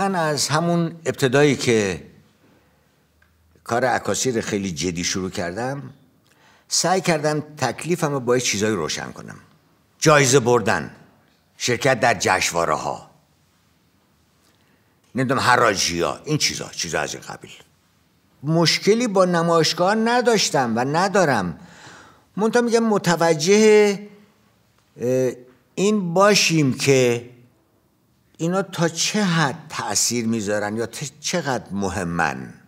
من از همون ابتدایی که کار عکاسی رو خیلی جدی شروع کردم سعی کردم تکلیفم رو با یه چیزایی روشن کنم جایزه بردن شرکت در جشنواره ها نمیدونم حراجی ها این چیزا چیزا از این قبیل مشکلی با نمایشگاه نداشتم و ندارم منتها میگم متوجه این باشیم که اینا تا چه حد تاثیر میذارن یا چقدر مهمن